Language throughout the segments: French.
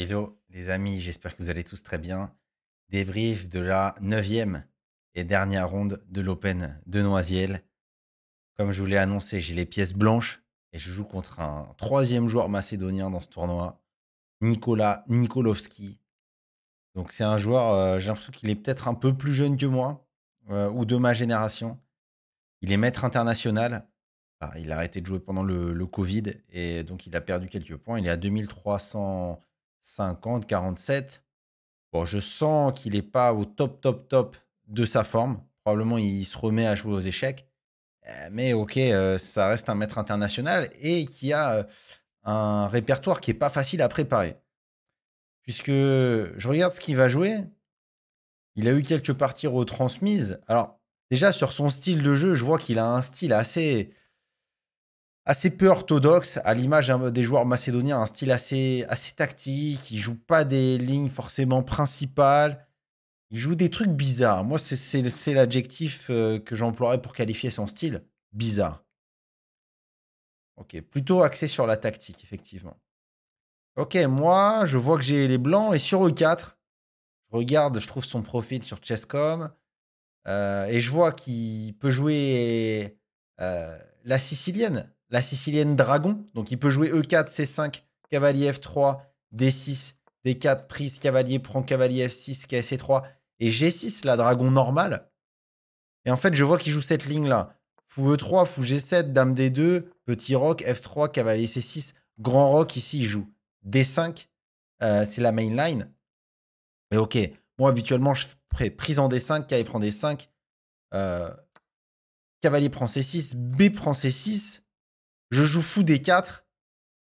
Hello les amis, j'espère que vous allez tous très bien. Débrief de la neuvième et dernière ronde de l'Open de Noisiel. Comme je vous l'ai annoncé, j'ai les pièces blanches et je joue contre un troisième joueur macédonien dans ce tournoi, Nikola Nikolovski. Donc c'est un joueur, euh, j'ai l'impression qu'il est peut-être un peu plus jeune que moi euh, ou de ma génération. Il est maître international. il a arrêté de jouer pendant le, le Covid et donc il a perdu quelques points. Il est à 2300. 50-47. Bon, je sens qu'il n'est pas au top, top, top de sa forme. Probablement, il se remet à jouer aux échecs. Euh, mais ok, euh, ça reste un maître international et qui a euh, un répertoire qui n'est pas facile à préparer. Puisque je regarde ce qu'il va jouer. Il a eu quelques parties retransmises. Alors, déjà, sur son style de jeu, je vois qu'il a un style assez, assez peu orthodoxe, à l'image des joueurs macédoniens, un style assez, assez tactique. Ils joue pas des lignes forcément principales. Il joue des trucs bizarres. Moi, c'est l'adjectif euh, que j'emploierais pour qualifier son style. Bizarre. Ok, plutôt axé sur la tactique, effectivement. Ok, moi, je vois que j'ai les blancs et sur E4, je regarde, je trouve son profil sur Chesscom euh, et je vois qu'il peut jouer euh, la sicilienne la sicilienne dragon. Donc il peut jouer E4, C5, cavalier F3, D6, D4, prise, cavalier prend, cavalier F6, KC3 et G6, la dragon normale. Et en fait, je vois qu'il joue cette ligne-là. Fou E3, fou G7, dame D2, petit roc, F3, cavalier C6, grand roc, ici, il joue D5. Euh, c'est la mainline. Mais ok, moi, habituellement, je fais prise en D5, K prend D5, cavalier prend C6, euh, B prend C6, je joue fou des 4.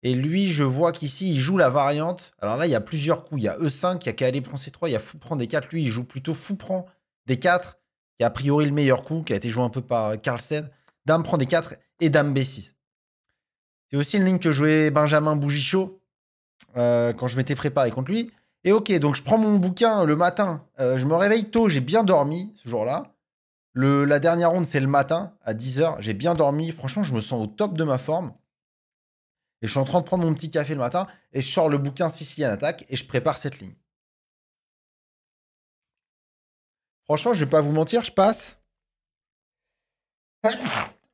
Et lui, je vois qu'ici, il joue la variante. Alors là, il y a plusieurs coups. Il y a E5, il y a Calais prend C3, il y a fou prend D4. Lui, il joue plutôt fou prend D4, qui est a priori le meilleur coup, qui a été joué un peu par euh, Carlsen. Dame prend D4 et Dame B6. C'est aussi une ligne que jouait Benjamin Bougichot euh, quand je m'étais préparé contre lui. Et ok, donc je prends mon bouquin le matin. Euh, je me réveille tôt, j'ai bien dormi ce jour-là la dernière ronde, c'est le matin à 10h. J'ai bien dormi. Franchement, je me sens au top de ma forme. Et je suis en train de prendre mon petit café le matin et je sors le bouquin Sicilian Attack et je prépare cette ligne. Franchement, je vais pas vous mentir, je passe.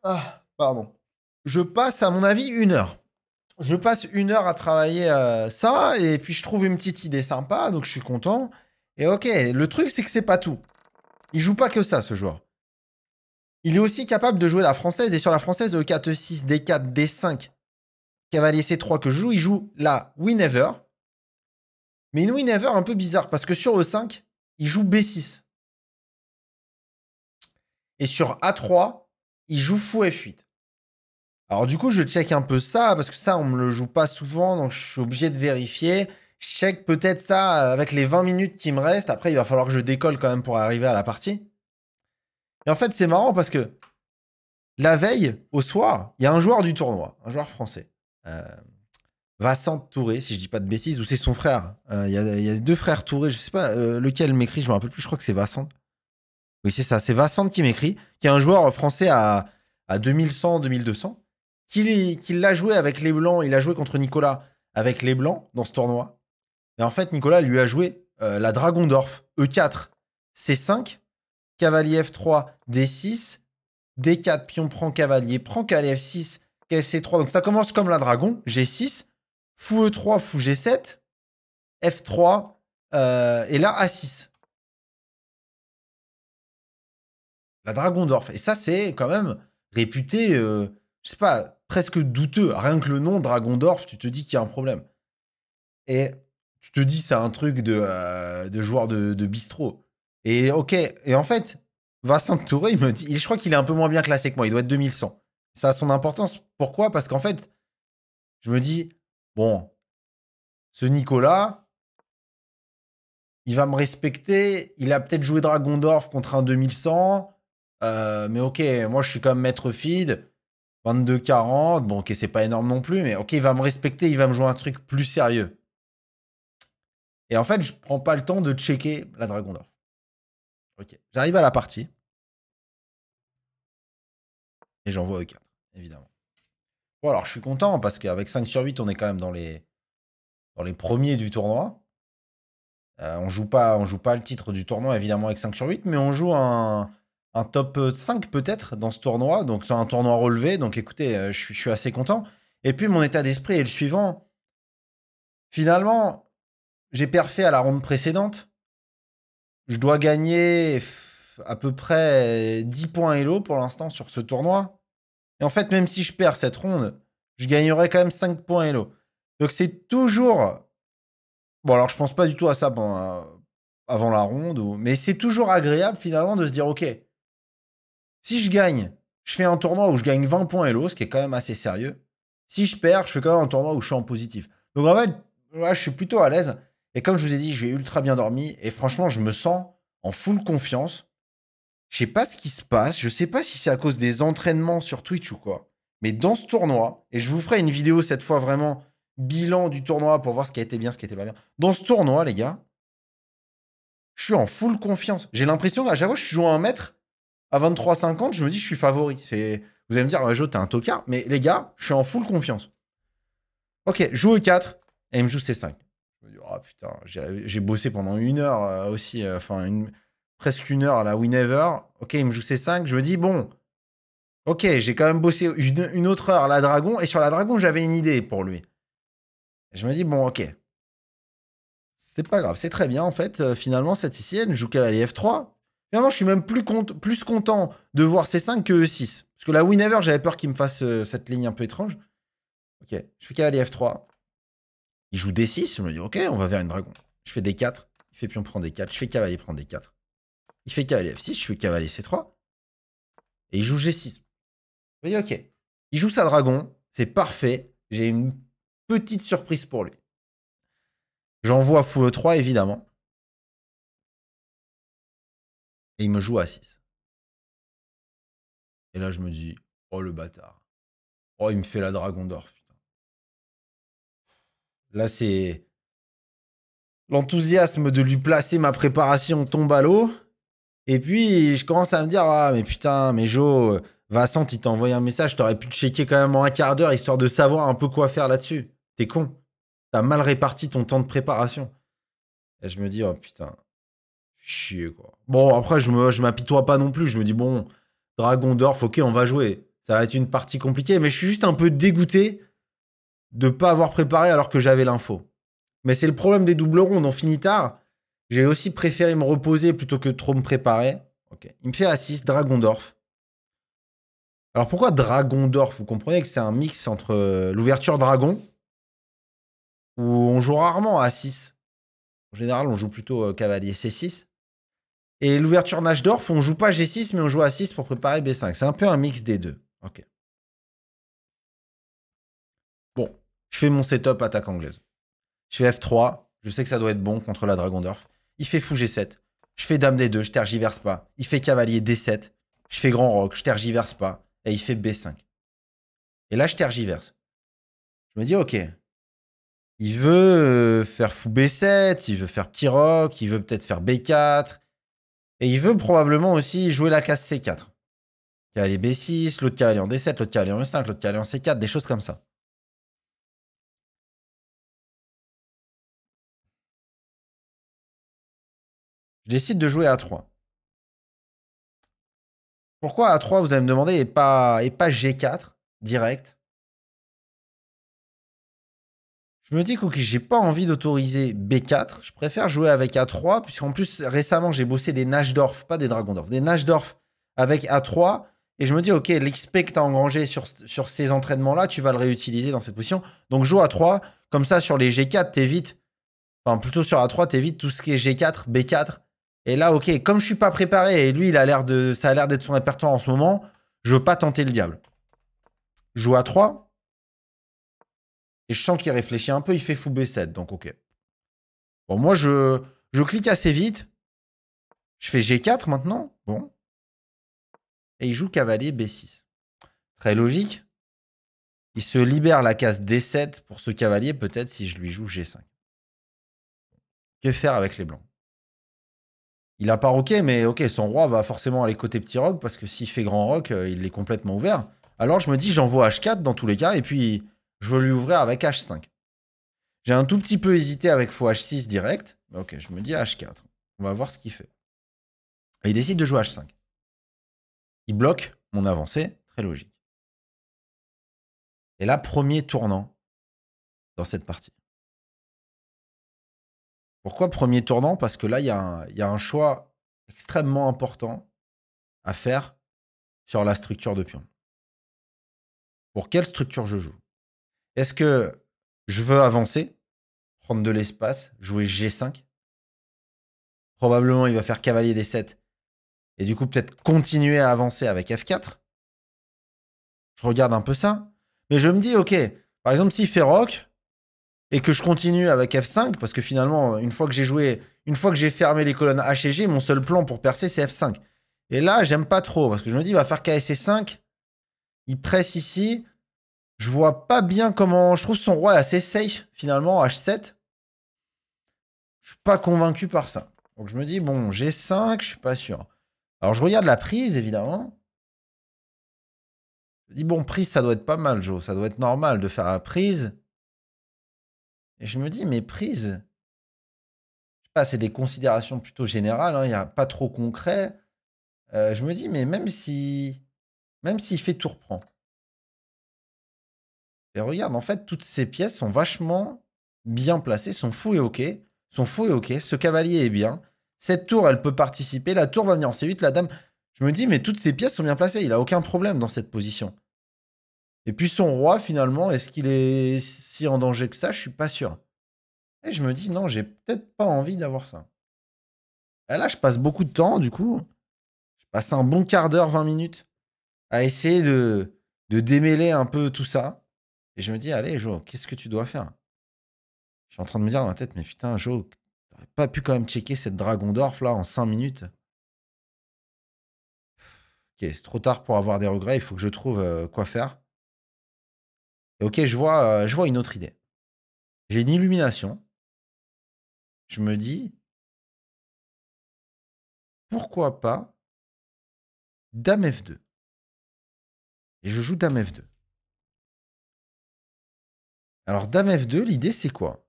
Ah, pardon. Je passe, à mon avis, une heure. Je passe une heure à travailler euh, ça et puis je trouve une petite idée sympa, donc je suis content. Et ok, le truc, c'est que c'est pas tout. Il joue pas que ça, ce joueur. Il est aussi capable de jouer la française et sur la française, e 4-6, e D4, D5, cavalier C3 que je joue, il joue la Winever. Mais une Winever un peu bizarre parce que sur E5, il joue B6. Et sur A3, il joue fou F8. Alors du coup, je check un peu ça parce que ça, on me le joue pas souvent, donc je suis obligé de vérifier. Je check peut-être ça avec les 20 minutes qui me restent. Après, il va falloir que je décolle quand même pour arriver à la partie. Et en fait, c'est marrant parce que la veille, au soir, il y a un joueur du tournoi, un joueur français. Euh, Vincent Touré, si je dis pas de bêtises, ou c'est son frère. Hein. Il y, a, deux frères Touré, je sais pas euh, lequel m'écrit, je me rappelle plus, je crois que c'est Vincent. Oui, c'est ça, c'est Vincent qui m'écrit, qui est un joueur français à, à 2100, 2200, qui, qui l'a joué avec les Blancs, il a joué contre Nicolas avec les Blancs dans ce tournoi. Et en fait, Nicolas lui a joué euh, la Dragondorf E4, C5, cavalier F3, D6, D4, pion prend cavalier, prend cavalier F6, KC3. Donc ça commence comme la dragon, G6, fou E3, fou G7, F3, euh, et là A6. La dragon d'Orf. Et ça, c'est quand même réputé, je euh, je sais pas, presque douteux. Rien que le nom dragon tu te dis qu'il y a un problème. Et tu te dis, c'est un truc de, euh, joueur de bistrot. Et ok, et en fait, Vincent Touré, il me dit, je crois qu'il est un peu moins bien classé que moi, il doit être 2100. Ça a son importance. Pourquoi Parce qu'en fait, je me dis, bon, ce Nicolas, il va me respecter, il a peut-être joué Dragondorf contre un 2100, euh, mais ok, moi je suis quand même maître feed, 22-40, bon ok, c'est pas énorme non plus, mais ok, il va me respecter, il va me jouer un truc plus sérieux. Et en fait, je prends pas le temps de checker la Dragondorf j'arrive à la partie. Et j'envoie E4, évidemment. Bon, alors je suis content parce qu'avec 5 sur 8, on est quand même dans les, dans les premiers du tournoi. Euh, on joue pas, on joue pas le titre du tournoi, évidemment, avec 5 sur 8, mais on joue un, un top 5 peut-être dans ce tournoi. Donc, c'est un tournoi relevé. Donc, écoutez, euh, je, suis, je suis assez content. Et puis, mon état d'esprit est le suivant. Finalement, j'ai perfait à la ronde précédente je dois gagner à peu près 10 points Elo pour l'instant sur ce tournoi. Et en fait, même si je perds cette ronde, je gagnerai quand même 5 points Elo. Donc c'est toujours... Bon, alors je pense pas du tout à ça euh, avant la ronde, mais c'est toujours agréable finalement de se dire, ok, si je gagne, je fais un tournoi où je gagne 20 points Elo, ce qui est quand même assez sérieux. Si je perds, je fais quand même un tournoi où je suis en positif. Donc en fait, je suis plutôt à l'aise. Et comme je vous ai dit, je vais ultra bien dormi et franchement, je me sens en full confiance. Je sais pas ce qui se passe, je sais pas si c'est à cause des entraînements sur Twitch ou quoi. Mais dans ce tournoi, et je vous ferai une vidéo cette fois vraiment bilan du tournoi pour voir ce qui a été bien, ce qui était pas bien. Dans ce tournoi, les gars, je suis en full confiance. J'ai l'impression j'avoue, chaque fois je joue à un mètre, à 23,50, je me dis je suis favori. Vous allez me dire, Jo, t'es un tocard. Mais les gars, je suis en full confiance. Ok, joue E4, et il me joue C5. Je oh putain, j'ai bossé pendant une heure euh, aussi, euh, enfin, presque une heure à la Winever. Ok, il me joue C5. Je me dis, bon, ok, j'ai quand même bossé une, autre heure à la Dragon. Et sur la Dragon, j'avais une idée pour lui. Je me dis, bon, ok. C'est pas grave, c'est très bien en fait. Euh, finalement, cette je joue cavalier F3. Finalement, je suis même plus, content de voir C5 que E6. Parce que la Winever, j'avais peur qu'il me fasse cette ligne un peu étrange. Ok, je fais cavalier F3. Il joue D6, je me dis, ok, on va vers une dragon. Je fais D4, il fait pion prend D4, je fais cavalier prend D4. Il fait cavalier F6, je fais cavalier C3. Et il joue G6. Je me dis, ok, il joue sa dragon, c'est parfait. J'ai une petite surprise pour lui. J'envoie fou E3, évidemment. Et il me joue à 6. Et là, je me dis, oh le bâtard. Oh, il me fait la dragon d'or. Là, c'est. L'enthousiasme de lui placer ma préparation tombe à l'eau. Et puis, je commence à me dire Ah, mais putain, mais Joe, Vincent, il t'a envoyé un message. T'aurais pu te checker quand même en un quart d'heure histoire de savoir un peu quoi faire là-dessus. T'es con. T'as mal réparti ton temps de préparation. Et je me dis Oh putain, chier quoi. Bon, après, je, me, m'apitoie pas non plus. Je me dis Bon, Dragon d'Orf, ok, on va jouer. Ça va être une partie compliquée. Mais je suis juste un peu dégoûté de pas avoir préparé alors que j'avais l'info. Mais c'est le problème des doubles rondes. en finit tard. J'ai aussi préféré me reposer plutôt que trop me préparer. Okay. Il me fait A6, Dragondorf. Alors pourquoi Dragon d'Orf Vous comprenez que c'est un mix entre euh, l'ouverture Dragon, où on joue rarement à 6. En général, on joue plutôt euh, cavalier C6. Et l'ouverture Nashdorf, on joue pas G6, mais on joue A6 pour préparer B5. C'est un peu un mix des deux. Ok. Je fais mon setup attaque anglaise. Je fais F3. Je sais que ça doit être bon contre la Dragon d'Orf. Il fait fou G7. Je fais dame D2. Je tergiverse pas. Il fait cavalier D7. Je fais grand rock Je tergiverse pas. Et il fait B5. Et là, je tergiverse. Je me dis, OK. Il veut euh, faire fou B7. Il veut faire petit rock, Il veut peut-être faire B4. Et il veut probablement aussi jouer la case C4. Cavalier B6, l'autre cavalier en D7, l'autre cavalier en E5, l'autre cavalier en C4, des choses comme ça. Je décide de jouer a 3. Pourquoi A3, vous allez me demander, et pas, pas G4 direct Je me dis, que j'ai pas envie d'autoriser B4. Je préfère jouer avec A3, puisqu'en plus, récemment, j'ai bossé des Nashdorf, pas des Dragondorf, des Nashdorf avec A3. Et je me dis, OK, l'XP que tu as engrangé sur, ces entraînements-là, tu vas le réutiliser dans cette position. Donc, joue A3. Comme ça, sur les G4, évites. Enfin, plutôt sur A3, évites tout ce qui est G4, B4 et là, ok, comme je suis pas préparé et lui, il a l'air de, ça a l'air d'être son répertoire en ce moment, je veux pas tenter le diable. Je joue à 3. Et je sens qu'il réfléchit un peu, il fait fou B7, donc ok. Bon, moi, je, je clique assez vite. Je fais G4 maintenant. Bon. Et il joue cavalier B6. Très logique. Il se libère la case D7 pour ce cavalier, peut-être si je lui joue G5. Que faire avec les blancs il a pas ok, mais ok, son roi va forcément aller côté petit rock, parce que s'il fait grand rock, euh, il est complètement ouvert. Alors je me dis, j'envoie H4 dans tous les cas, et puis je veux lui ouvrir avec H5. J'ai un tout petit peu hésité avec faux H6 direct. ok, je me dis H4. On va voir ce qu'il fait. il décide de jouer H5. Il bloque mon avancée, très logique. Et là, premier tournant dans cette partie. Pourquoi premier tournant Parce que là, il y, a un choix extrêmement important à faire sur la structure de pion. Pour quelle structure je joue Est-ce que je veux avancer, prendre de l'espace, jouer G5 Probablement, il va faire cavalier des 7 et du coup, peut-être continuer à avancer avec F4. Je regarde un peu ça. Mais je me dis, ok, par exemple, s'il fait et que je continue avec F5, parce que finalement, une fois que j'ai joué, une fois que j'ai fermé les colonnes H et G, mon seul plan pour percer, c'est F5. Et là, j'aime pas trop, parce que je me dis, il va faire KSC5, il presse ici, je vois pas bien comment... Je trouve son roi assez safe, finalement, H7. Je suis pas convaincu par ça. Donc je me dis, bon, G5, je suis pas sûr. Alors je regarde la prise, évidemment. Je me dis, bon, prise, ça doit être pas mal, Joe. Ça doit être normal de faire la prise. Et je me dis, mais prise, c'est des considérations plutôt générales, hein, il n'y a pas trop concret. Euh, je me dis, mais même si, même s'il fait tour reprend. Et regarde, en fait, toutes ces pièces sont vachement bien placées, sont fou et ok, son fou et ok, ce cavalier est bien, cette tour, elle peut participer, la tour va venir en C8, la dame. Je me dis, mais toutes ces pièces sont bien placées, il a aucun problème dans cette position. Et puis son roi, finalement, est-ce qu'il est si en danger que ça Je suis pas sûr. Et je me dis, non, j'ai peut-être pas envie d'avoir ça. Et là, je passe beaucoup de temps, du coup. Je passe un bon quart d'heure, 20 minutes, à essayer de, de démêler un peu tout ça. Et je me dis, allez, Joe, qu'est-ce que tu dois faire Je suis en train de me dire dans ma tête, mais putain, Joe, t'aurais pas pu quand même checker cette dragon d'orf là en 5 minutes Ok, c'est trop tard pour avoir des regrets, il faut que je trouve euh, quoi faire. Et ok, je vois, euh, je vois une autre idée. J'ai une illumination. Je me dis, pourquoi pas Dame F2. Et je joue Dame F2. Alors, Dame F2, l'idée, c'est quoi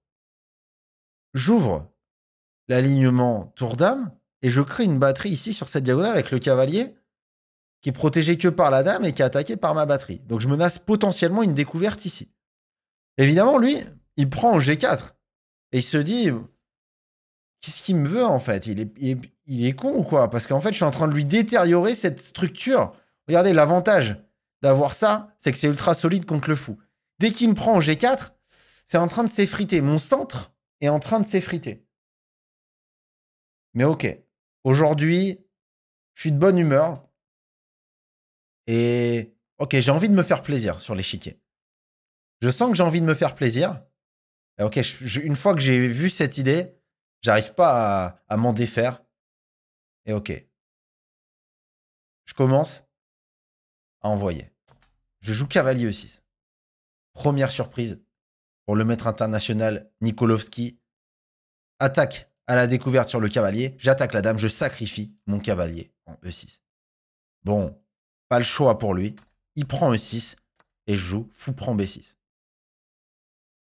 J'ouvre l'alignement Tour Dame et je crée une batterie ici sur cette diagonale avec le cavalier qui est protégé que par la dame et qui est attaqué par ma batterie. Donc je menace potentiellement une découverte ici. Évidemment, lui, il prend au G4 et il se dit Qu'est-ce qu'il me veut en fait il est, il est, con ou quoi Parce qu'en fait, je suis en train de lui détériorer cette structure. Regardez, l'avantage d'avoir ça, c'est que c'est ultra solide contre le fou. Dès qu'il me prend au G4, c'est en train de s'effriter. Mon centre est en train de s'effriter. Mais ok, aujourd'hui, je suis de bonne humeur. Et ok, j'ai envie de me faire plaisir sur l'échiquier. Je sens que j'ai envie de me faire plaisir. Et ok, une fois que j'ai vu cette idée, j'arrive pas à, m'en défaire. Et ok, je commence à envoyer. Je joue cavalier e 6. Première surprise pour le maître international Nikolovski. Attaque à la découverte sur le cavalier. J'attaque la dame, je sacrifie mon cavalier en E6. Bon, pas le choix pour lui. Il prend E6 et joue fou prend B6.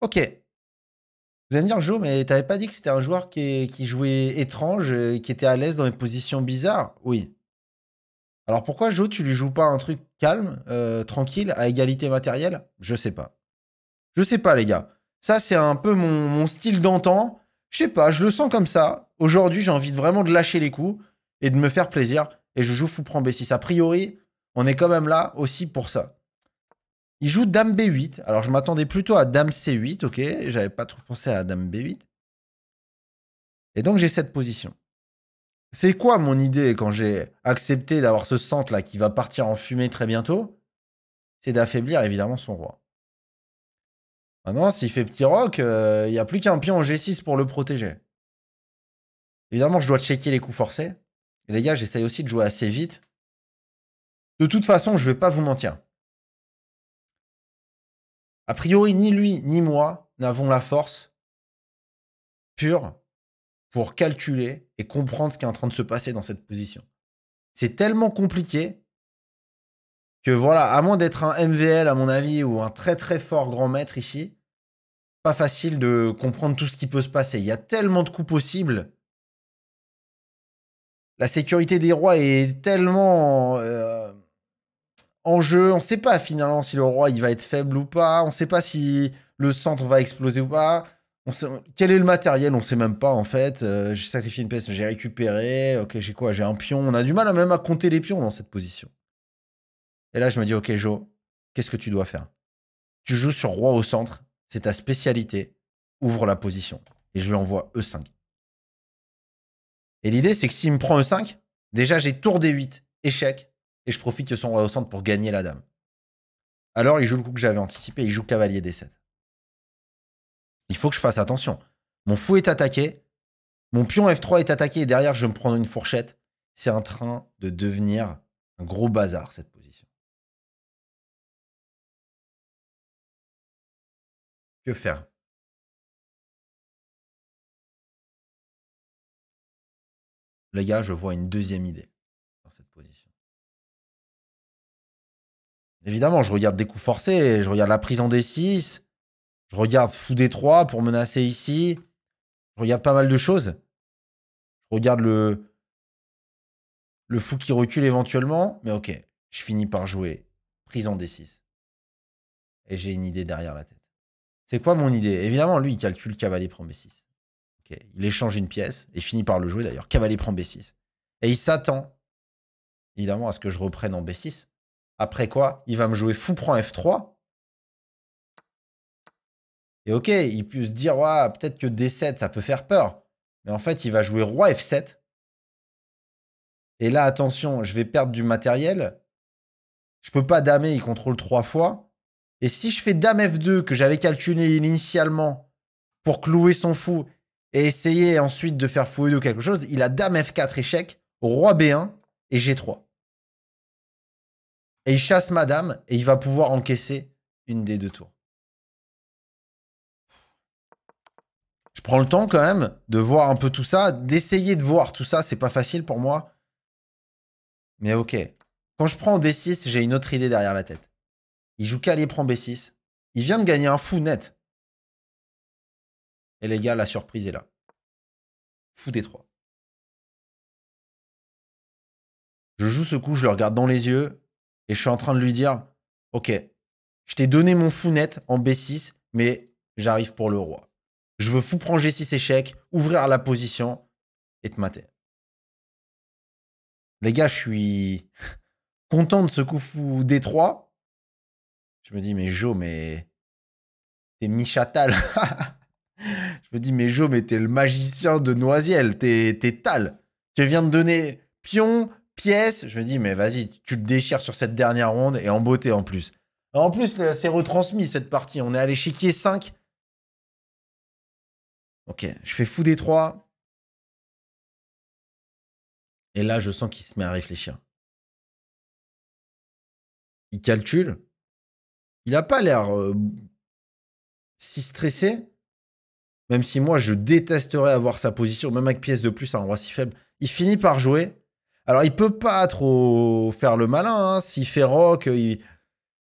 Ok. Vous allez me dire, Joe, mais t'avais pas dit que c'était un joueur qui, jouait étrange, qui était à l'aise dans des positions bizarres Oui. Alors pourquoi, Joe, tu lui joues pas un truc calme, euh, tranquille, à égalité matérielle Je sais pas. Je sais pas, les gars. Ça, c'est un peu mon, style d'antan. Je sais pas, je le sens comme ça. Aujourd'hui, j'ai envie vraiment de lâcher les coups et de me faire plaisir. Et je joue fou prend B6. A priori, on est quand même là aussi pour ça. Il joue Dame B8. Alors, je m'attendais plutôt à Dame C8, ok J'avais pas trop pensé à Dame B8. Et donc, j'ai cette position. C'est quoi mon idée quand j'ai accepté d'avoir ce centre-là qui va partir en fumée très bientôt C'est d'affaiblir évidemment son roi. Maintenant, s'il fait petit rock, euh, il n'y a plus qu'un pion en G6 pour le protéger. Évidemment, je dois checker les coups forcés. Et les gars, j'essaye aussi de jouer assez vite de toute façon, je ne vais pas vous mentir. A priori, ni lui ni moi n'avons la force pure pour calculer et comprendre ce qui est en train de se passer dans cette position. C'est tellement compliqué que voilà, à moins d'être un MVL à mon avis ou un très très fort grand maître ici, pas facile de comprendre tout ce qui peut se passer. Il y a tellement de coups possibles. La sécurité des rois est tellement euh, en jeu. On ne sait pas finalement si le roi il va être faible ou pas. On ne sait pas si le centre va exploser ou pas. quel est le matériel On ne sait même pas en fait. Euh, j'ai sacrifié une pièce, j'ai récupéré. Ok, j'ai quoi J'ai un pion. On a du mal hein, même à compter les pions dans cette position. Et là, je me dis, ok, Joe, qu'est-ce que tu dois faire Tu joues sur roi au centre. C'est ta spécialité. Ouvre la position. Et je lui envoie E5. Et l'idée, c'est que s'il me prend E5, déjà j'ai tour D8, échec, et je profite que son roi au centre pour gagner la dame. Alors il joue le coup que j'avais anticipé, il joue cavalier d7. Il faut que je fasse attention. Mon fou est attaqué, mon pion F3 est attaqué et derrière je vais me prendre une fourchette. C'est en train de devenir un gros bazar cette position. Que faire Les gars, je vois une deuxième idée. Évidemment, je regarde des coups forcés, je regarde la prise en D6, je regarde fou D3 pour menacer ici, je regarde pas mal de choses. Je regarde le, fou qui recule éventuellement, mais ok, je finis par jouer prise en D6. Et j'ai une idée derrière la tête. C'est quoi mon idée Évidemment, lui, il calcule cavalier prend B6. Il échange une pièce et finit par le jouer d'ailleurs. Cavalier prend B6. Et il s'attend, évidemment, à ce que je reprenne en B6. Après quoi, il va me jouer fou prend F3. Et ok, il peut se dire, peut-être que D7, ça peut faire peur. Mais en fait, il va jouer roi F7. Et là, attention, je vais perdre du matériel. Je ne peux pas damer, il contrôle trois fois. Et si je fais dame F2, que j'avais calculé initialement pour clouer son fou et essayer ensuite de faire fou 2 e quelque chose, il a dame F4 échec, roi B1 et G3 et il chasse Madame et il va pouvoir encaisser une des deux tours. Je prends le temps quand même de voir un peu tout ça, d'essayer de voir tout ça. C'est pas facile pour moi. Mais ok. Quand je prends D6, j'ai une autre idée derrière la tête. Il joue Calais prend B6. Il vient de gagner un fou net. Et les gars, la surprise est là. Fou D3. Je joue ce coup, je le regarde dans les yeux. Et je suis en train de lui dire, ok, je t'ai donné mon fou net en B6, mais j'arrive pour le roi. Je veux fou prendre G6 échec, ouvrir la position et te mater. Les gars, je suis content de ce coup fou D3. Je me dis, mais Jo, mais t'es Michatal. je me dis, mais Jo, mais t'es le magicien de Noisiel, t'es Tal. Tu viens de donner pion, pièce. Je me dis, mais vas-y, tu le déchires sur cette dernière ronde et en beauté en plus. En plus, c'est retransmis cette partie. On est allé chiquer 5. Ok, je fais fou des 3. Et là, je sens qu'il se met à réfléchir. Il calcule. Il n'a pas l'air euh, si stressé. Même si moi, je détesterais avoir sa position, même avec pièce de plus à un roi si faible. Il finit par jouer. Alors, il peut pas trop faire le malin. Hein. S'il fait rock, euh,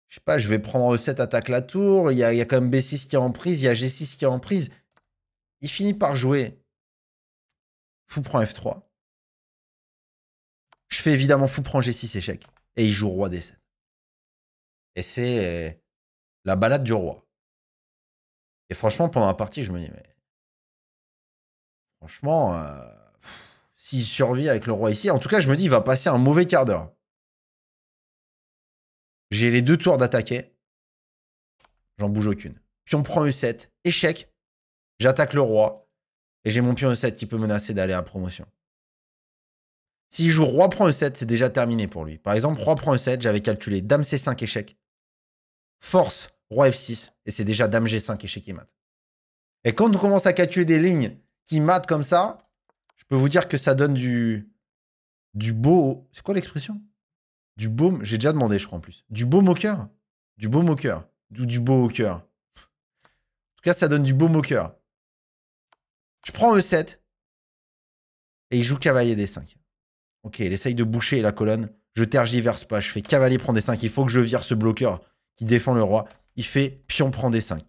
je sais pas, je vais prendre 7 attaque la tour. Il y a, quand même B6 qui est en prise. Il y a G6 qui est en prise. Il finit par jouer. Fou prend F3. Je fais évidemment fou prend G6 échec. Et il joue roi D7. Et c'est euh, la balade du roi. Et franchement, pendant la partie, je me dis, mais. Franchement. Euh, s'il survit avec le roi ici. En tout cas, je me dis, il va passer un mauvais quart d'heure. J'ai les deux tours d'attaquer. J'en bouge aucune. Pion prend E7. Échec. J'attaque le roi. Et j'ai mon pion E7 qui peut menacer d'aller à promotion. S'il joue roi prend E7, c'est déjà terminé pour lui. Par exemple, roi prend E7, j'avais calculé dame C5 échec. Force, roi F6. Et c'est déjà dame G5 échec qui mate. Et quand on commence à calculer des lignes qui matent comme ça, peux vous dire que ça donne du, du beau. C'est quoi l'expression Du beau. J'ai déjà demandé, je crois, en plus. Du beau moqueur Du beau moqueur Ou du beau au cœur En tout cas, ça donne du beau moqueur. Je prends E7 et il joue cavalier D5. Ok, il essaye de boucher la colonne. Je tergiverse pas. Je fais cavalier prend des 5 Il faut que je vire ce bloqueur qui défend le roi. Il fait pion prend des 5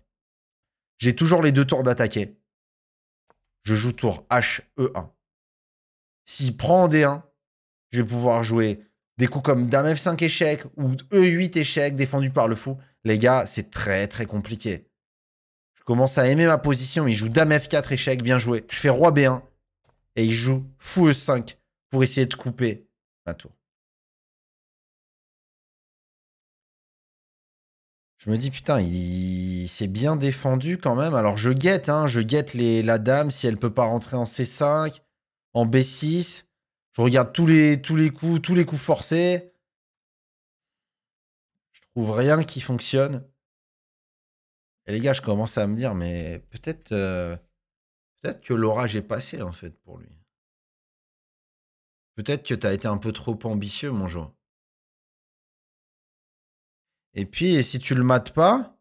J'ai toujours les deux tours d'attaquer. Je joue tour H, E1. S'il prend en D1, je vais pouvoir jouer des coups comme Dame F5 échec ou E8 échec défendu par le fou. Les gars, c'est très très compliqué. Je commence à aimer ma position. Il joue Dame F4 échec, bien joué. Je fais Roi B1 et il joue Fou E5 pour essayer de couper ma tour. Je me dis, putain, il, s'est bien défendu quand même. Alors, je guette, hein, je guette la dame si elle ne peut pas rentrer en C5 en B6. Je regarde tous les, tous les coups, tous les coups forcés. Je trouve rien qui fonctionne. Et les gars, je commence à me dire, mais peut-être euh, peut que l'orage est passé, en fait, pour lui. Peut-être que tu as été un peu trop ambitieux, mon Joe. Et puis, si tu le mates pas,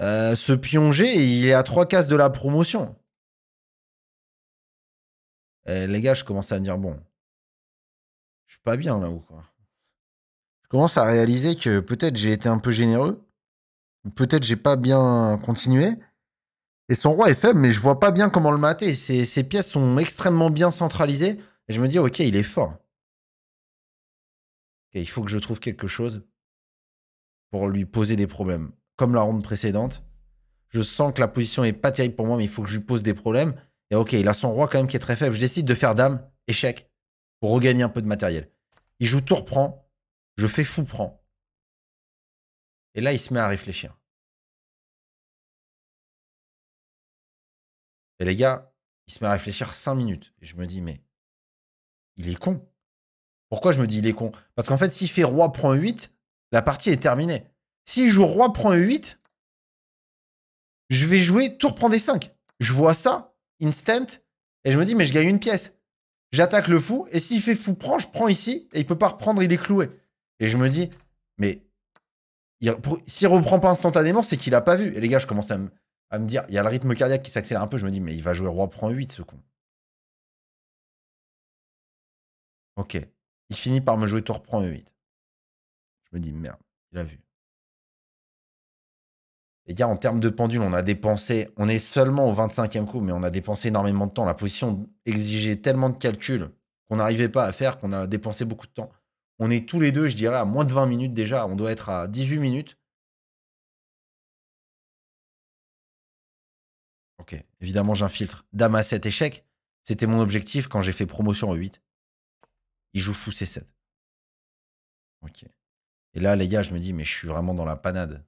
euh, ce pion G, il est à trois cases de la promotion. Eh, les gars, je commence à me dire, bon, je suis pas bien là-haut, Je commence à réaliser que peut-être j'ai été un peu généreux, peut-être j'ai pas bien continué. Et son roi est faible, mais je vois pas bien comment le mater. Ses, ses pièces sont extrêmement bien centralisées. Et je me dis, ok, il est fort. il faut que je trouve quelque chose pour lui poser des problèmes. Comme la ronde précédente, je sens que la position est pas terrible pour moi, mais il faut que je lui pose des problèmes. Et ok, il a son roi quand même qui est très faible. Je décide de faire dame, échec, pour regagner un peu de matériel. Il joue tour prend, je fais fou prend. Et là, il se met à réfléchir. Et les gars, il se met à réfléchir 5 minutes. Et je me dis, mais il est con. Pourquoi je me dis il est con Parce qu'en fait, s'il fait roi prend 8, la partie est terminée. S'il joue roi prend 8, je vais jouer tour prend des 5. Je vois ça, instant. Et je me dis, mais je gagne une pièce. J'attaque le fou. Et s'il fait fou prend, je prends ici. Et il peut pas reprendre, il est cloué. Et je me dis, mais s'il reprend pas instantanément, c'est qu'il a pas vu. Et les gars, je commence à me, me dire, il y a le rythme cardiaque qui s'accélère un peu. Je me dis, mais il va jouer roi prend 8, ce con. Ok. Il finit par me jouer tour prend 8. Je me dis, merde, il a vu. Les gars, en termes de pendule, on a dépensé, on est seulement au 25e coup, mais on a dépensé énormément de temps. La position exigeait tellement de calculs qu'on n'arrivait pas à faire, qu'on a dépensé beaucoup de temps. On est tous les deux, je dirais, à moins de 20 minutes déjà. On doit être à 18 minutes. Ok, évidemment, j'infiltre. Dame à 7 échec. C'était mon objectif quand j'ai fait promotion au 8. Il joue fou C7. Ok. Et là, les gars, je me dis, mais je suis vraiment dans la panade.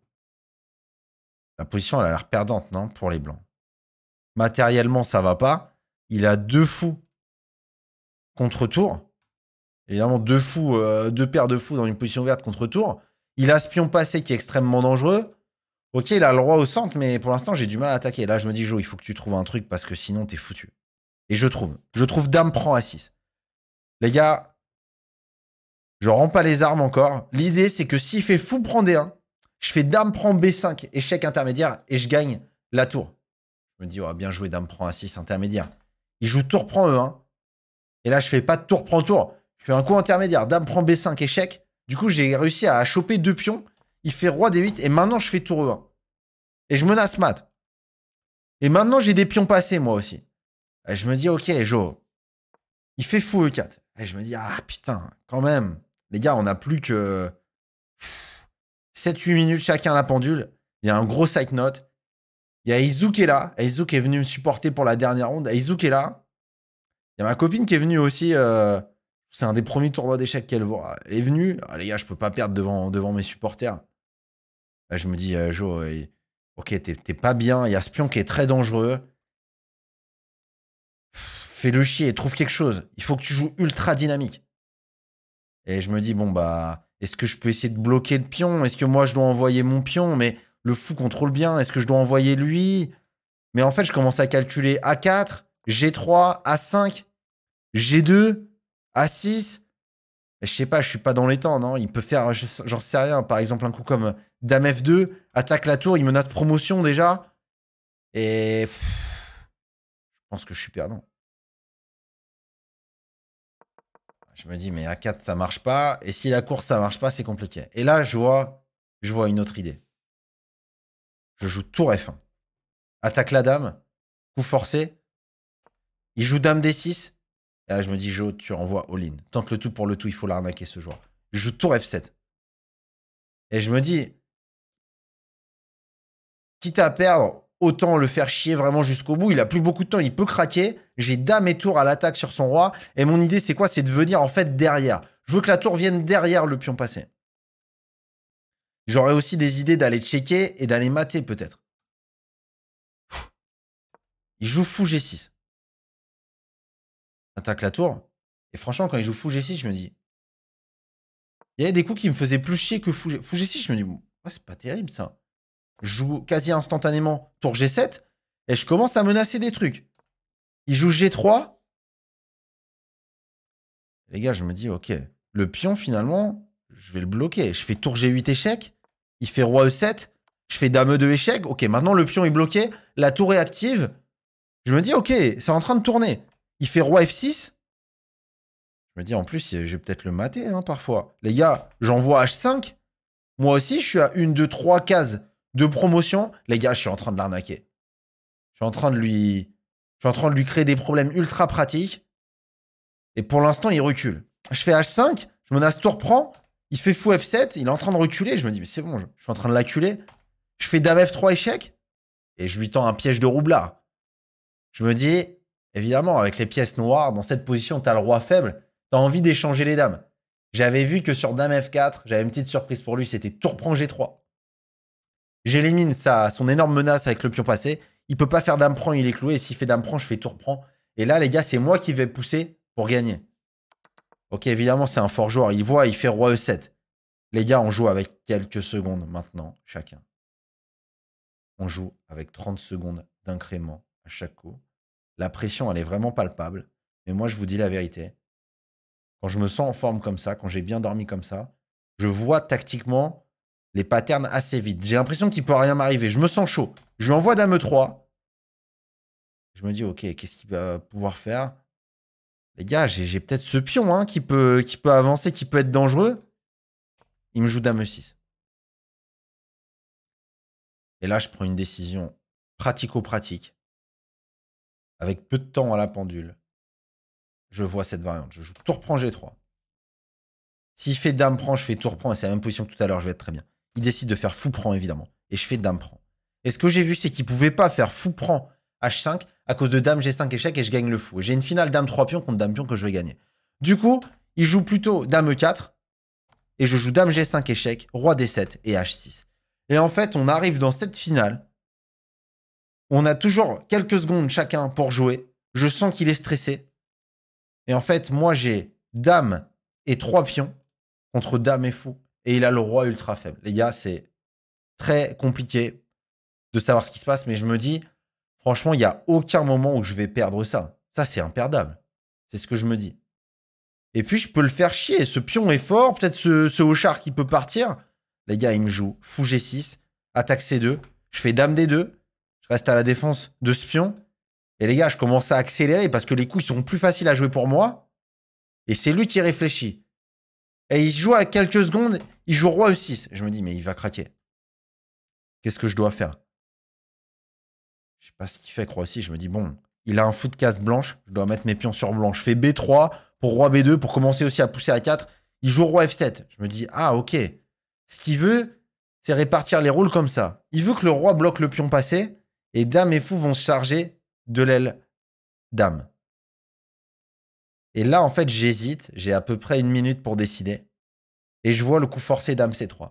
La position, elle a l'air perdante, non Pour les Blancs. Matériellement, ça va pas. Il a deux fous contre tour. Évidemment, deux fous, euh, deux paires de fous dans une position verte contre tour. Il a pion passé qui est extrêmement dangereux. Ok, il a le roi au centre, mais pour l'instant, j'ai du mal à attaquer. Là, je me dis, Joe, il faut que tu trouves un truc parce que sinon, t'es foutu. Et je trouve. Je trouve dame prend à 6. Les gars, je rends pas les armes encore. L'idée, c'est que s'il fait fou prend des 1, je fais dame prend B5, échec intermédiaire, et je gagne la tour. Je me dis, oh, bien joué, dame prend A6 intermédiaire. Il joue tour prend E1. Et là, je fais pas de tour prend tour. Je fais un coup intermédiaire, dame prend B5, échec. Du coup, j'ai réussi à choper deux pions. Il fait roi D8, et maintenant, je fais tour E1. Et je menace mat. Et maintenant, j'ai des pions passés, moi aussi. Et je me dis, ok, Joe. il fait fou E4. Et je me dis, ah putain, quand même. Les gars, on n'a plus que. 7-8 minutes chacun la pendule. Il y a un gros side note. Il y a Izu qui est là. Izu qui est venu me supporter pour la dernière ronde. Izu qui est là. Il y a ma copine qui est venue aussi. Euh, c'est un des premiers tournois d'échecs qu'elle voit. Elle est venue. Ah, les gars, je peux pas perdre devant, devant mes supporters. je me dis, Joe, euh, Jo, ok, t'es pas bien. Il y a ce pion qui est très dangereux. Fais-le chier, trouve quelque chose. Il faut que tu joues ultra dynamique. Et je me dis, bon, bah, est-ce que je peux essayer de bloquer le pion Est-ce que moi, je dois envoyer mon pion Mais le fou contrôle bien. Est-ce que je dois envoyer lui Mais en fait, je commence à calculer A4, G3, A5, G2, A6. Je sais pas, je suis pas dans les temps, non Il peut faire, j'en sais rien, par exemple, un coup comme Dame F2, attaque la tour, il menace promotion déjà. Et. je pense que je suis perdant. Je me dis, mais à 4, ça marche pas. Et si la course, ça marche pas, c'est compliqué. Et là, je vois, je vois une autre idée. Je joue tour F1. Attaque la dame, coup forcé. Il joue dame D6. Et là, je me dis, Joe, tu renvoies all-in. Tente le tout pour le tout, il faut l'arnaquer ce joueur. Je joue tour F7. Et je me dis, quitte à perdre, autant le faire chier vraiment jusqu'au bout. Il a plus beaucoup de temps, il peut craquer. J'ai dame et tour à l'attaque sur son roi. Et mon idée, c'est quoi C'est de venir en fait derrière. Je veux que la tour vienne derrière le pion passé. J'aurais aussi des idées d'aller checker et d'aller mater peut-être. Il joue fou G6. Attaque la tour. Et franchement, quand il joue fou G6, je me dis... Il y avait des coups qui me faisaient plus chier que fou G6. je me dis... c'est pas terrible ça joue quasi instantanément tour G7 et je commence à menacer des trucs. Il joue G3. Les gars, je me dis, ok, le pion finalement, je vais le bloquer. Je fais tour G8 échec, il fait roi E7, je fais dame E2 échec. Ok, maintenant le pion est bloqué, la tour est active. Je me dis, ok, c'est en train de tourner. Il fait roi F6. Je me dis, en plus, je vais peut-être le mater hein, parfois. Les gars, j'envoie H5. Moi aussi, je suis à 1, 2, 3 cases de promotion, les gars, je suis en train de l'arnaquer. Je suis en train de lui, je suis en train de lui créer des problèmes ultra pratiques. Et pour l'instant, il recule. Je fais H5, je menace tour tout il fait fou F7, il est en train de reculer. Je me dis, mais c'est bon, je, suis en train de l'acculer. Je fais dame F3 échec et je lui tends un piège de roublard. Je me dis, évidemment, avec les pièces noires, dans cette position, t'as le roi faible, T'as envie d'échanger les dames. J'avais vu que sur dame F4, j'avais une petite surprise pour lui, c'était tour-prend G3. J'élimine son énorme menace avec le pion passé. Il peut pas faire dame prend, il est cloué. s'il fait dame prend, je fais tour prend. Et là, les gars, c'est moi qui vais pousser pour gagner. Ok, évidemment, c'est un fort joueur. Il voit, il fait roi E7. Les gars, on joue avec quelques secondes maintenant, chacun. On joue avec 30 secondes d'incrément à chaque coup. La pression, elle est vraiment palpable. Mais moi, je vous dis la vérité. Quand je me sens en forme comme ça, quand j'ai bien dormi comme ça, je vois tactiquement les patterns assez vite. J'ai l'impression qu'il peut rien m'arriver. Je me sens chaud. Je lui envoie dame 3. Je me dis, ok, qu'est-ce qu'il va pouvoir faire Les gars, j'ai peut-être ce pion hein, qui, peut, qui peut avancer, qui peut être dangereux. Il me joue dame 6. Et là, je prends une décision pratico-pratique. Avec peu de temps à la pendule, je vois cette variante. Je joue tour prend G3. S'il fait dame prend, je fais tour prend et c'est la même position que tout à l'heure, je vais être très bien il décide de faire fou prend, évidemment. Et je fais dame prend. Et ce que j'ai vu, c'est qu'il pouvait pas faire fou prend H5 à cause de dame G5 échec et je gagne le fou. j'ai une finale dame 3 pions contre dame pion que je vais gagner. Du coup, il joue plutôt dame E4 et je joue dame G5 échec, roi D7 et H6. Et en fait, on arrive dans cette finale. On a toujours quelques secondes chacun pour jouer. Je sens qu'il est stressé. Et en fait, moi, j'ai dame et 3 pions contre dame et fou et il a le roi ultra faible. Les gars, c'est très compliqué de savoir ce qui se passe, mais je me dis, franchement, il n'y a aucun moment où je vais perdre ça. Ça, c'est imperdable. C'est ce que je me dis. Et puis, je peux le faire chier. Ce pion est fort, peut-être ce, ce hochard qui peut partir. Les gars, il me joue fou G6, attaque C2, je fais dame D2, je reste à la défense de ce pion. Et les gars, je commence à accélérer parce que les coups, ils sont plus faciles à jouer pour moi. Et c'est lui qui réfléchit. Et il joue à quelques secondes, il joue roi E6. Je me dis, mais il va craquer. Qu'est-ce que je dois faire Je sais pas ce qu'il fait, Croix e Je me dis, bon, il a un fou de case blanche. Je dois mettre mes pions sur blanc. Je fais B3 pour roi B2 pour commencer aussi à pousser à 4. Il joue roi F7. Je me dis, ah, ok. Ce qu'il veut, c'est répartir les rôles comme ça. Il veut que le roi bloque le pion passé et dame et fou vont se charger de l'aile dame. Et là, en fait, j'hésite. J'ai à peu près une minute pour décider. Et je vois le coup forcé dame C3.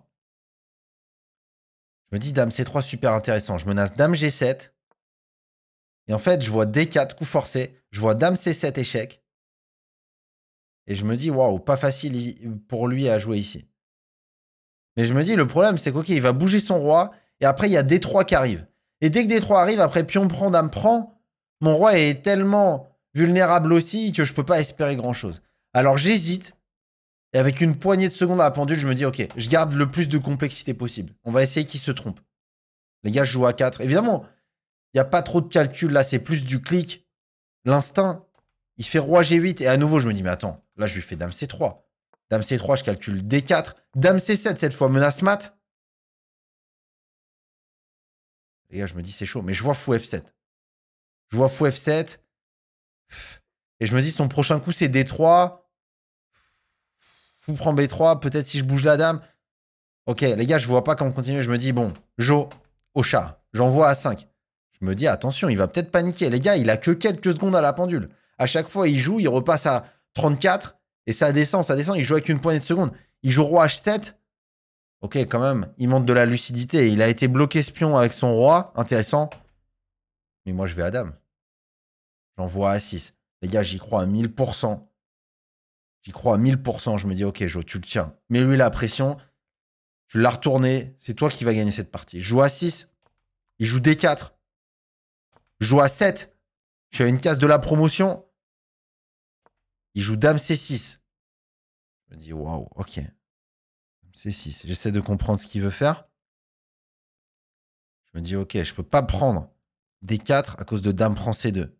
Je me dis dame C3, super intéressant. Je menace dame G7. Et en fait, je vois D4, coup forcé. Je vois dame C7, échec. Et je me dis, waouh, pas facile pour lui à jouer ici. Mais je me dis, le problème, c'est qu'il va bouger son roi. Et après, il y a D3 qui arrive. Et dès que D3 arrive, après pion prend, dame prend, mon roi est tellement vulnérable aussi que je peux pas espérer grand chose. Alors j'hésite. Et avec une poignée de secondes à la pendule, je me dis, ok, je garde le plus de complexité possible. On va essayer qu'il se trompe. Les gars, je joue à 4. Évidemment, il n'y a pas trop de calcul là, c'est plus du clic. L'instinct, il fait roi G8. Et à nouveau, je me dis, mais attends, là, je lui fais dame C3. Dame C3, je calcule D4. Dame C7, cette fois, menace mat. Les gars, je me dis, c'est chaud. Mais je vois fou F7. Je vois fou F7. Et je me dis, son prochain coup, c'est D3 je vous prends B3, peut-être si je bouge la dame. Ok, les gars, je vois pas comment continuer. Je me dis, bon, Joe, au chat, j'envoie à 5. Je me dis, attention, il va peut-être paniquer. Les gars, il a que quelques secondes à la pendule. À chaque fois, il joue, il repasse à 34 et ça descend, ça descend. Il joue avec une poignée de secondes. Il joue roi H7. Ok, quand même, il monte de la lucidité. Il a été bloqué espion avec son roi. Intéressant. Mais moi, je vais à dame. J'envoie à 6. Les gars, j'y crois à 1000%. J'y crois à 1000%. Je me dis, OK, Joe, tu le tiens. Mais lui, la pression, tu l'as retourné. C'est toi qui vas gagner cette partie. Je joue à 6. Il joue D4. Je joue à 7. Tu as une case de la promotion. Il joue Dame C6. Je me dis, waouh, OK. C6. J'essaie de comprendre ce qu'il veut faire. Je me dis, OK, je ne peux pas prendre D4 à cause de Dame prend C2.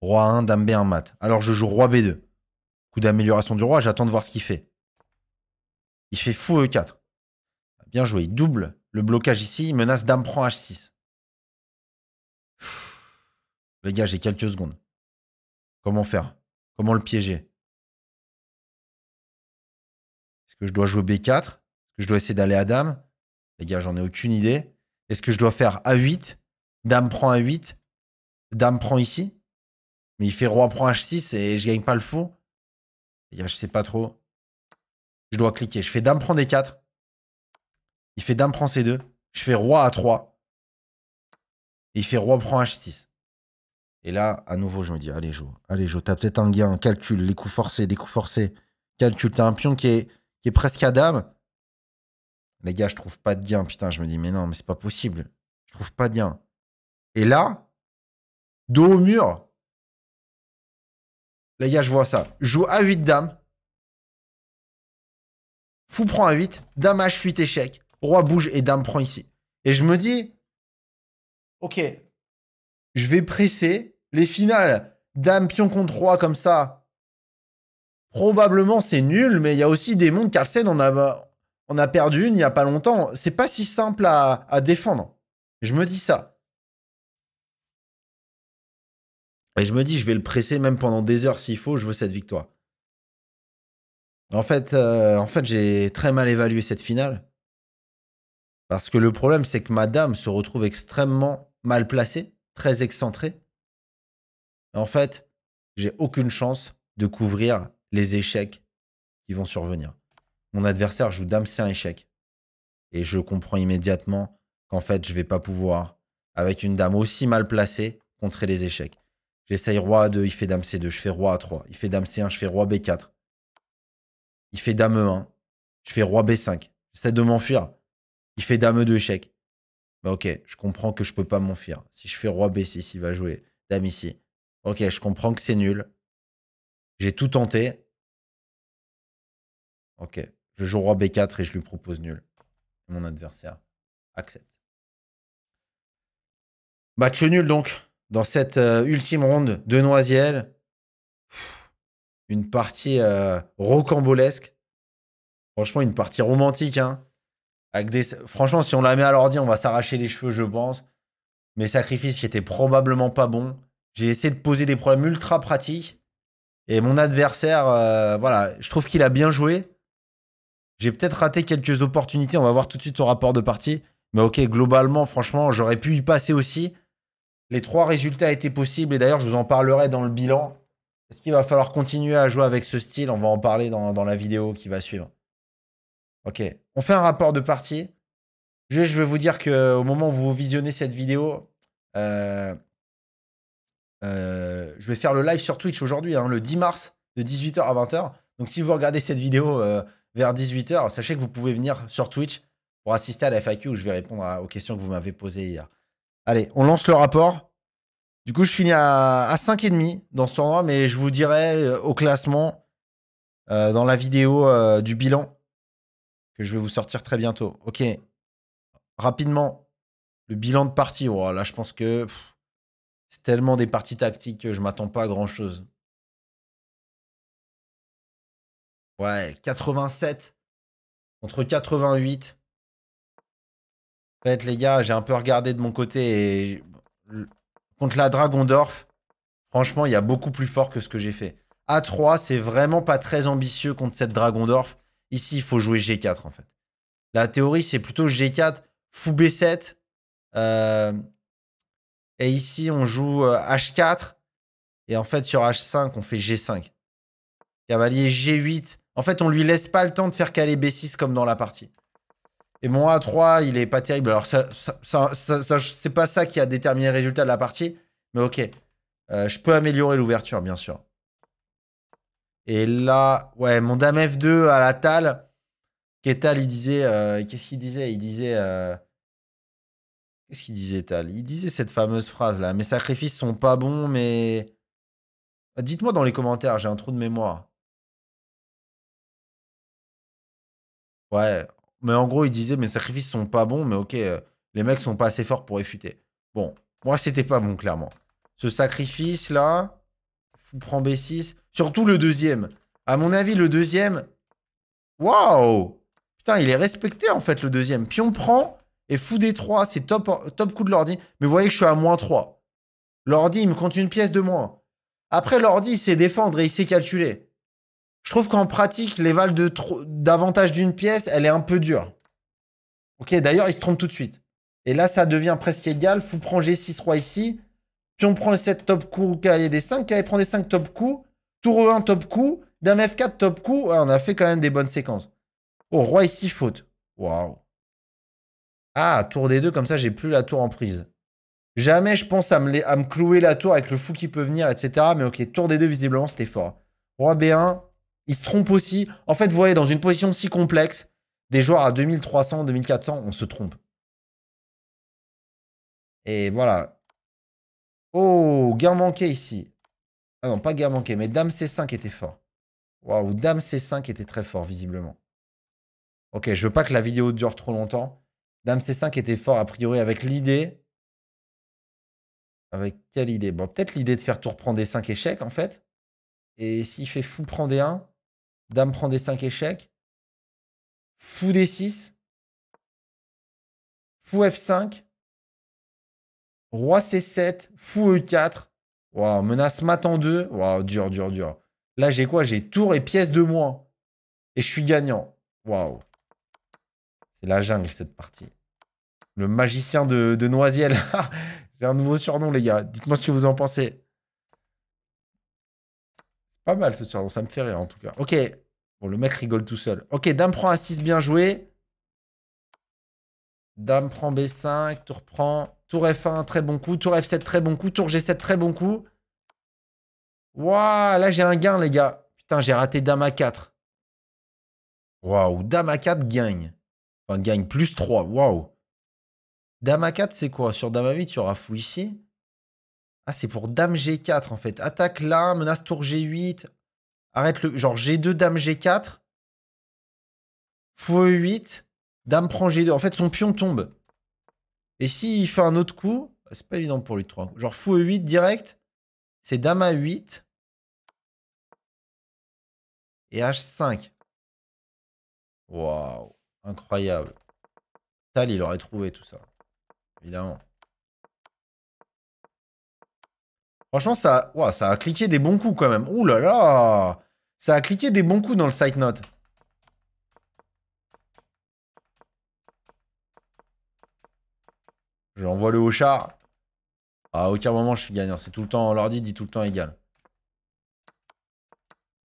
Roi 1, Dame B1 mat. Alors je joue Roi B2. Coup d'amélioration du roi, j'attends de voir ce qu'il fait. Il fait fou E4. Ah, bien joué, il double le blocage ici, il menace dame prend H6. Les gars, j'ai quelques secondes. Comment faire Comment le piéger Est-ce que je dois jouer B4 Est-ce que je dois essayer d'aller à dame Les gars, j'en ai aucune idée. Est-ce que je dois faire A8 Dame prend A8 Dame prend ici Mais il fait roi prend H6 et je gagne pas le fou ah, je sais pas trop. Je dois cliquer. Je fais dame prend D4. Il fait dame prend C2. Je fais roi à 3 il fait roi prend H6. Et là, à nouveau, je me dis, allez joue. allez tu t'as peut-être un gain, calcule, les coups forcés, des coups forcés, calcule t'as un pion qui est, qui est presque à dame. Les gars, je trouve pas de gain, putain, je me dis, mais non, mais c'est pas possible. Je trouve pas de gain. Et là, dos au mur, les gars, je vois ça. joue A8 dame. Fou prend A8. Dame H8 échec. Roi bouge et dame prend ici. Et je me dis, ok, je vais presser. Les finales, dame pion contre roi comme ça, probablement c'est nul, mais il y a aussi des mondes. Carlsen, on a, on a perdu une il n'y a pas longtemps. C'est pas si simple à défendre. Je me dis ça. Et je me dis, je vais le presser même pendant des heures s'il faut, je veux cette victoire. En fait, euh, en fait j'ai très mal évalué cette finale. Parce que le problème, c'est que Madame se retrouve extrêmement mal placée, très excentrée. En fait, j'ai aucune chance de couvrir les échecs qui vont survenir. Mon adversaire joue Dame, c'est un échec. Et je comprends immédiatement qu'en fait, je ne vais pas pouvoir, avec une Dame aussi mal placée, contrer les échecs. J'essaye roi A2, il fait dame C2, je fais roi A3. Il fait dame C1, je fais roi B4. Il fait dame E1, je fais roi B5. J'essaie de m'enfuir. Il fait dame E2, échec. Bah ok, je comprends que je peux pas m'enfuir. Si je fais roi B6, il va jouer dame ici. Ok, je comprends que c'est nul. J'ai tout tenté. Ok, je joue roi B4 et je lui propose nul. Mon adversaire accepte. Match nul donc dans cette euh, ultime ronde de Noisiel. Une partie euh, rocambolesque. Franchement, une partie romantique. Hein. Franchement, si on la met à l'ordi, on va s'arracher les cheveux, je pense. Mes sacrifices qui étaient probablement pas bons. J'ai essayé de poser des problèmes ultra pratiques. Et mon adversaire, euh, voilà, je trouve qu'il a bien joué. J'ai peut-être raté quelques opportunités. On va voir tout de suite au rapport de partie. Mais ok, globalement, franchement, j'aurais pu y passer aussi. Les trois résultats étaient possibles et d'ailleurs, je vous en parlerai dans le bilan. Est-ce qu'il va falloir continuer à jouer avec ce style On va en parler dans, la vidéo qui va suivre. Ok, on fait un rapport de partie. Je, je vais vous dire qu'au moment où vous visionnez cette vidéo, euh, euh, je vais faire le live sur Twitch aujourd'hui, hein, le 10 mars, de 18h à 20h. Donc si vous regardez cette vidéo euh, vers 18h, sachez que vous pouvez venir sur Twitch pour assister à la FAQ où je vais répondre aux questions que vous m'avez posées hier. Allez, on lance le rapport. Du coup, je finis à, 5,5 dans ce tournoi, mais je vous dirai euh, au classement euh, dans la vidéo euh, du bilan que je vais vous sortir très bientôt. Ok, rapidement, le bilan de partie. Oh, là, je pense que c'est tellement des parties tactiques que je m'attends pas à grand-chose. Ouais, 87 contre 88. En fait, les gars, j'ai un peu regardé de mon côté et contre la Dragondorf, franchement, il y a beaucoup plus fort que ce que j'ai fait. A3, c'est vraiment pas très ambitieux contre cette Dragondorf. Ici, il faut jouer G4 en fait. La théorie, c'est plutôt G4, fou B7. Euh, et ici, on joue H4. Euh, et en fait, sur H5, on fait G5. Cavalier G8. En fait, on lui laisse pas le temps de faire caler B6 comme dans la partie. Et mon A3, il est pas terrible. Alors, ça, ça, c'est pas ça qui a déterminé le résultat de la partie. Mais ok. Euh, je peux améliorer l'ouverture, bien sûr. Et là, ouais, mon Dame F2 à la Tal. Tal, il disait. Euh, qu'est-ce qu'il disait Il disait. Euh, qu'est-ce qu'il disait, Tal Il disait cette fameuse phrase là. Mes sacrifices sont pas bons, mais. Dites-moi dans les commentaires, j'ai un trou de mémoire. Ouais, mais en gros, il disait mes sacrifices sont pas bons, mais ok, euh, les mecs sont pas assez forts pour réfuter. Bon, moi, c'était pas bon, clairement. Ce sacrifice-là, fou prend B6, surtout le deuxième. À mon avis, le deuxième, waouh Putain, il est respecté, en fait, le deuxième. Pion prend et fou des 3 c'est top, top coup de l'ordi. Mais vous voyez que je suis à moins 3. L'ordi, il me compte une pièce de moins. Après, l'ordi, il sait défendre et il sait calculer. Je trouve qu'en pratique, l'éval de davantage d'une pièce, elle est un peu dure. Ok, d'ailleurs, il se trompe tout de suite. Et là, ça devient presque égal. Fou prend G6, roi ici. on prend 7 e top coup, cavalier des 5, cavalier prend des 5 top coup. Tour E1 top coup, dame F4 top coup. on a fait quand même des bonnes séquences. Oh, roi ici, faute. Waouh. Ah, tour D2, comme ça, j'ai plus la tour en prise. Jamais je pense à me, à me clouer la tour avec le fou qui peut venir, etc. Mais ok, tour D2, visiblement, c'était fort. Roi B1, il se trompe aussi. En fait, vous voyez, dans une position si complexe, des joueurs à 2300, 2400, on se trompe. Et voilà. Oh, guerre manquée ici. Ah non, pas guerre manquée, mais dame C5 était fort. Waouh, dame C5 était très fort, visiblement. Ok, je veux pas que la vidéo dure trop longtemps. Dame C5 était fort, a priori, avec l'idée. Avec quelle idée Bon, peut-être l'idée de faire tour prendre des 5 échecs, en fait. Et s'il fait fou prendre des 1 Dame prend des 5 échecs. Fou des 6. Fou F5. Roi C7. Fou E4. Waouh, menace mat en 2. Waouh, dur, dur, dur. Là, j'ai quoi J'ai tour et pièce de moins. Et je suis gagnant. Waouh. C'est la jungle, cette partie. Le magicien de, de Noisiel. j'ai un nouveau surnom, les gars. Dites-moi ce que vous en pensez. Pas mal ce soir, ça me fait rire en tout cas. Ok. Bon, le mec rigole tout seul. Ok, dame prend A6, bien joué. Dame prend B5, tour prend. Tour F1, très bon coup. Tour F7, très bon coup. Tour G7, très bon coup. Waouh, là j'ai un gain, les gars. Putain, j'ai raté dame A4. Waouh, dame A4 gagne. Enfin, gagne plus 3. Waouh. Dame A4, c'est quoi Sur dame A8, tu auras fou ici. Ah, c'est pour dame G4 en fait. Attaque là, menace tour G8. Arrête le. Genre G2, dame G4. Fou E8. Dame prend G2. En fait, son pion tombe. Et s'il fait un autre coup, bah, c'est pas évident pour lui de 3. Genre fou E8 direct. C'est dame a 8. Et H5. Waouh. Incroyable. Tal, il aurait trouvé tout ça. Évidemment. Franchement, ça, ça a cliqué des bons coups quand même. Ouh là là Ça a cliqué des bons coups dans le site note. J'envoie le char. À aucun moment je suis gagnant. C'est tout le temps, l'ordi dit tout le temps égal.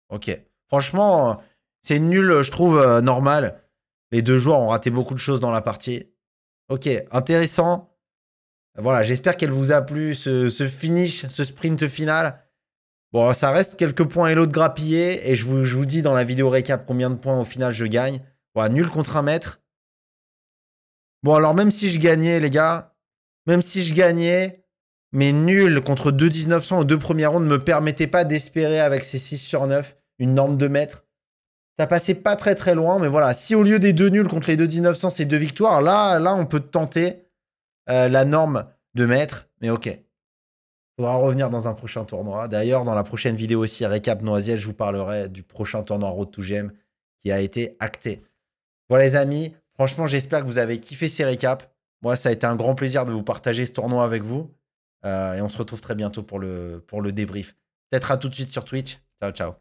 Ok. Franchement, c'est nul, je trouve, euh, normal. Les deux joueurs ont raté beaucoup de choses dans la partie. Ok, intéressant. Bah voilà, j'espère qu'elle vous a plu, ce, finish, ce sprint final. Bon, ça reste quelques points et l'autre grappillé. Et je vous, vous, dis dans la vidéo récap combien de points au final je gagne. Voilà, nul contre un mètre. Bon, alors même si je gagnais, les gars, même si je gagnais, mais nul contre 2,1900 aux deux premières rondes ne me permettait pas d'espérer avec ces 6 sur 9 une norme de mètre. Ça passait pas très très loin, mais voilà. Si au lieu des deux nuls contre les 2-1900, c'est deux victoires, là, là, on peut tenter. Euh, la norme de maître, mais ok. Faudra revenir dans un prochain tournoi. D'ailleurs, dans la prochaine vidéo aussi, récap Noisiel, je vous parlerai du prochain tournoi Road to GM qui a été acté. Voilà les amis, franchement, j'espère que vous avez kiffé ces récaps. Moi, ça a été un grand plaisir de vous partager ce tournoi avec vous. Euh, et on se retrouve très bientôt pour le, pour le débrief. Peut-être à tout de suite sur Twitch. Ciao, ciao.